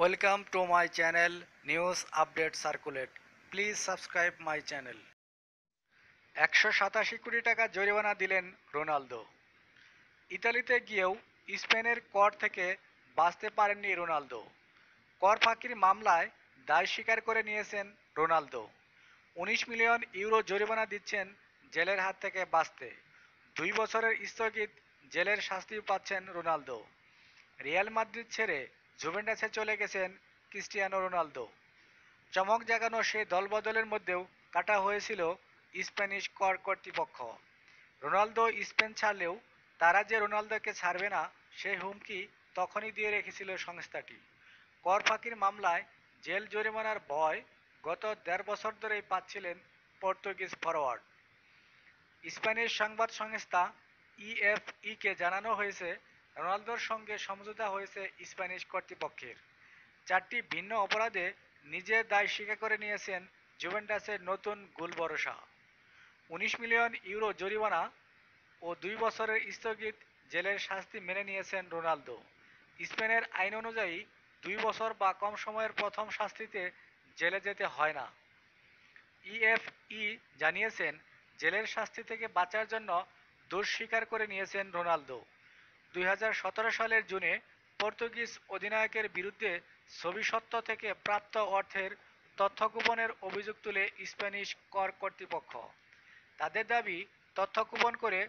welcome to my channel news update circulate please subscribe my channel একশো সাতাশি কোটি টাকা জরিমানা দিলেন রোনালদো ইতালিতে গিয়েও স্পেনের কর থেকে বাঁচতে পারেননি রোনালদো কর ফাঁকির মামলায় দায় স্বীকার করে নিয়েছেন রোনালদো উনিশ মিলিয়ন ইউরো জরিমানা দিচ্ছেন জেলের হাত থেকে বাঁচতে দুই বছরের স্থগিত জেলের শাস্তি পাচ্ছেন রোনালদো রিয়াল মাদ্রিদ ছেড়ে জুভেন্টাসে চলে গেছেন ক্রিস্টিয়ানো রোনালদো চমক জাগানো সেই দলবদলের মধ্যেও কাটা হয়েছিল স্প্যানিশ কর কর্তৃপক্ষ রোনালদো স্পেন ছাড়লেও তারা যে রোনালদোকে ছাড়বে না সেই হুমকি তখনই দিয়ে রেখেছিল সংস্থাটি কর ফাঁকির মামলায় জেল জরিমানার ভয় গত দেড় বছর ধরেই পাচ্ছিলেন পর্তুগিজ ফরওয়ার্ড স্প্যানিশ সংবাদ সংস্থা ইএফইকে e e জানানো হয়েছে রোনালদোর সঙ্গে সমঝোতা হয়েছে স্প্যানিশ কর্তৃপক্ষের চারটি ভিন্ন অপরাধে নিজের দায় স্বীকার করে নিয়েছেন জুভেন্টাসের নতুন গোল ভরসা উনিশ মিলিয়ন ইউরো জরিমানা ও দুই বছরের স্থগিত জেলের শাস্তি মেনে নিয়েছেন রোনালদো স্পেনের আইন অনুযায়ী দুই বছর বা কম সময়ের প্রথম শাস্তিতে জেলে যেতে হয় না ইএফই জানিয়েছেন জেলের শাস্তি থেকে বাঁচার জন্য দোষ স্বীকার করে নিয়েছেন রোনালদো 2017 সালের জুনে পর্তুগিজ অধিনায়কের বিরুদ্ধে ছবি ছবিসত্ত্ব থেকে প্রাপ্ত অর্থের তথ্য গোপনের অভিযোগ তুলে স্প্যানিশ কর কর্তৃপক্ষ তাদের দাবি তথ্য গোপন করে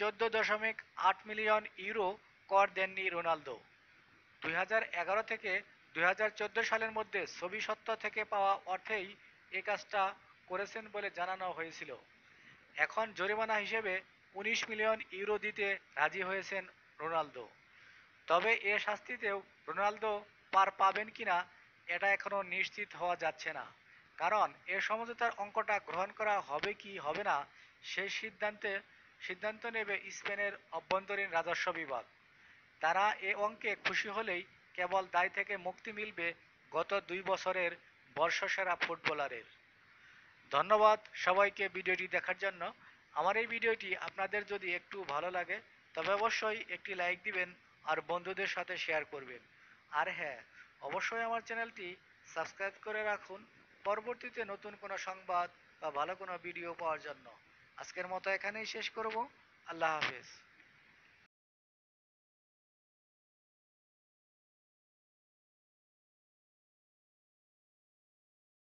চোদ্দ দশমিক আট মিলিয়ন ইউরো কর দেননি রোনালদো দুই থেকে দুই সালের মধ্যে ছবি ছবিসত্ত্ব থেকে পাওয়া অর্থেই এ কাজটা করেছেন বলে জানানো হয়েছিল এখন জরিমানা হিসেবে ১৯ মিলিয়ন ইউরো দিতে রাজি হয়েছেন রোনালদো তবে এ শাস্তিতেও রোনালদো পার পাবেন কিনা এটা এখনও নিশ্চিত হওয়া যাচ্ছে না কারণ এ সমঝোতার অঙ্কটা গ্রহণ করা হবে কি হবে না সেই সিদ্ধান্তে সিদ্ধান্ত নেবে স্পেনের অভ্যন্তরীণ রাজস্ব বিভাগ তারা এ অঙ্কে খুশি হলেই কেবল দায় থেকে মুক্তি মিলবে গত দুই বছরের বর্ষসেরা ফুটবলারের ধন্যবাদ সবাইকে ভিডিওটি দেখার জন্য আমার এই ভিডিওটি আপনাদের যদি একটু ভালো লাগে তবে অবশ্যই একটি লাইক দিবেন আর বন্ধুদের সাথে শেয়ার করবেন আর হ্যাঁ অবশ্যই আমার চ্যানেলটি সাবস্ক্রাইব করে রাখুন পরবর্তীতে নতুন কোনো সংবাদ বা ভালো কোনো ভিডিও পাওয়ার জন্য আজকের মতো এখানেই শেষ করব আল্লাহ হাফেজ